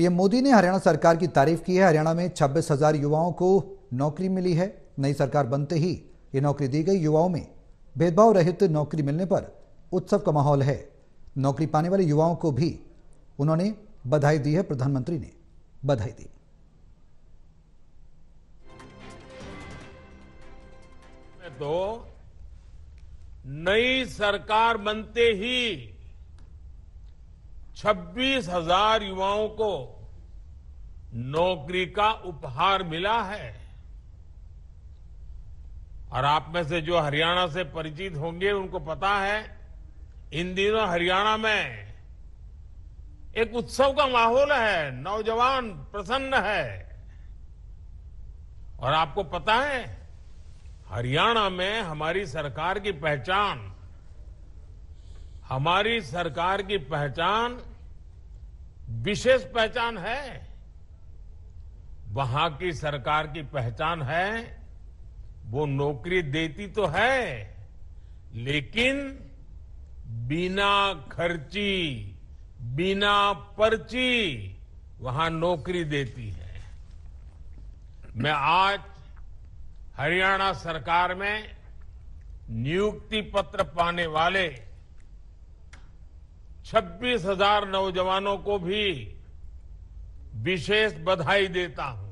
PM Modi ने हरियाणा सरकार की तारीफ की है हरियाणा में छब्बीस हजार युवाओं को नौकरी मिली है नई सरकार बनते ही ये नौकरी दी गई युवाओं में भेदभाव रहित नौकरी मिलने पर उत्सव का माहौल है नौकरी पाने वाले युवाओं को भी उन्होंने बधाई दी है प्रधानमंत्री ने बधाई दी तो नई सरकार बनते ही छब्बीस हजार युवाओं को नौकरी का उपहार मिला है और आप में से जो हरियाणा से परिचित होंगे उनको पता है इन दिनों हरियाणा में एक उत्सव का माहौल है नौजवान प्रसन्न है और आपको पता है हरियाणा में हमारी सरकार की पहचान हमारी सरकार की पहचान विशेष पहचान है वहां की सरकार की पहचान है वो नौकरी देती तो है लेकिन बिना खर्ची बिना पर्ची वहां नौकरी देती है मैं आज हरियाणा सरकार में नियुक्ति पत्र पाने वाले छब्बीस हजार नौजवानों को भी विशेष बधाई देता हूं